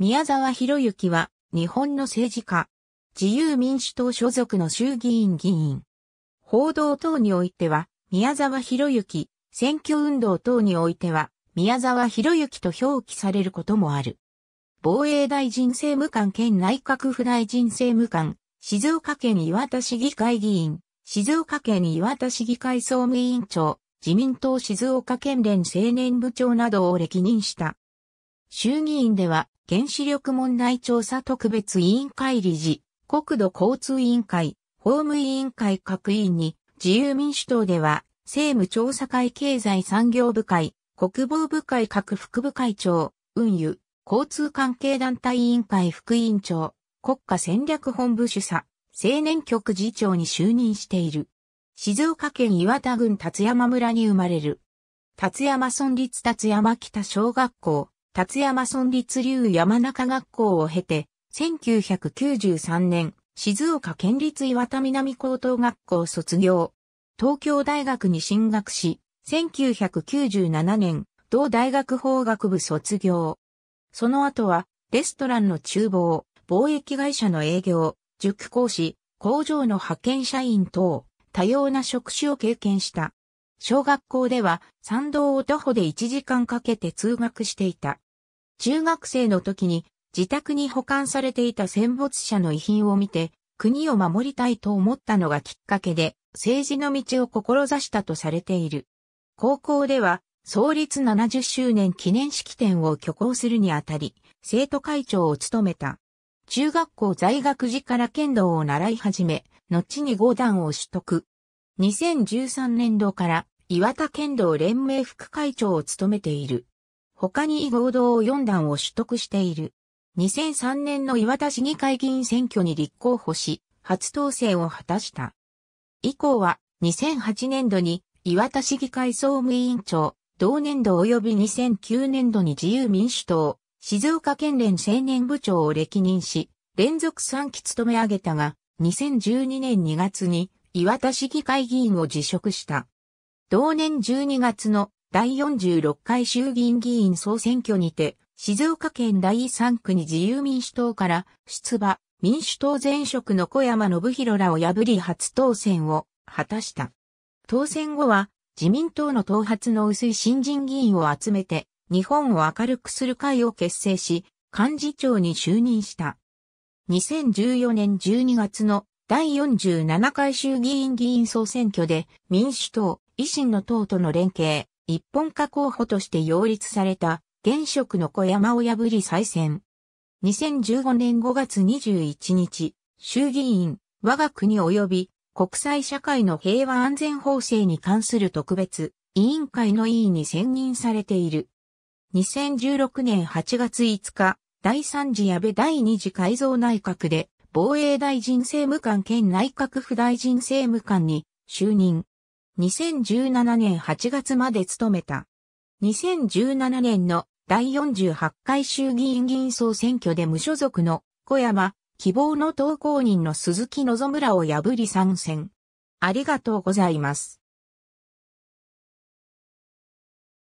宮沢博之は、日本の政治家、自由民主党所属の衆議院議員。報道等においては、宮沢博之、選挙運動等においては、宮沢博之と表記されることもある。防衛大臣政務官兼内閣府大臣政務官、静岡県岩田市議会議員、静岡県岩田市議会総務委員長、自民党静岡県連青年部長などを歴任した。衆議院では原子力問題調査特別委員会理事、国土交通委員会、法務委員会各委員に、自由民主党では、政務調査会経済産業部会、国防部会各副部会長、運輸、交通関係団体委員会副委員長、国家戦略本部主査、青年局次長に就任している。静岡県岩田郡達山村に生まれる。達山村立達山北小学校、立山村立流山中学校を経て、1993年、静岡県立岩田南高等学校卒業。東京大学に進学し、1997年、同大学法学部卒業。その後は、レストランの厨房、貿易会社の営業、塾講師、工場の派遣社員等、多様な職種を経験した。小学校では、参道を徒歩で1時間かけて通学していた。中学生の時に自宅に保管されていた戦没者の遺品を見て、国を守りたいと思ったのがきっかけで、政治の道を志したとされている。高校では、創立70周年記念式典を挙行するにあたり、生徒会長を務めた。中学校在学時から剣道を習い始め、後に五段を取得。2013年度から岩田剣道連盟副会長を務めている。他に合同4段を取得している。2003年の岩田市議会議員選挙に立候補し、初当選を果たした。以降は、2008年度に岩田市議会総務委員長、同年度及び2009年度に自由民主党、静岡県連青年部長を歴任し、連続3期務め上げたが、2012年2月に岩田市議会議員を辞職した。同年12月の第46回衆議院議員総選挙にて、静岡県第3区に自由民主党から出馬、民主党前職の小山信弘らを破り初当選を果たした。当選後は自民党の頭髪の薄い新人議員を集めて日本を明るくする会を結成し、幹事長に就任した。2014年12月の第47回衆議院議員総選挙で民主党、維新の党との連携、一本化候補として擁立された現職の小山を破り再選。2015年5月21日、衆議院、我が国及び国際社会の平和安全法制に関する特別委員会の委員に選任されている。2016年8月5日、第3次安倍第2次改造内閣で防衛大臣政務官兼内閣府大臣政務官に就任。2017年8月まで務めた。2017年の第48回衆議院議員総選挙で無所属の小山、希望の投稿人の鈴木望むらを破り参戦。ありがとうございます。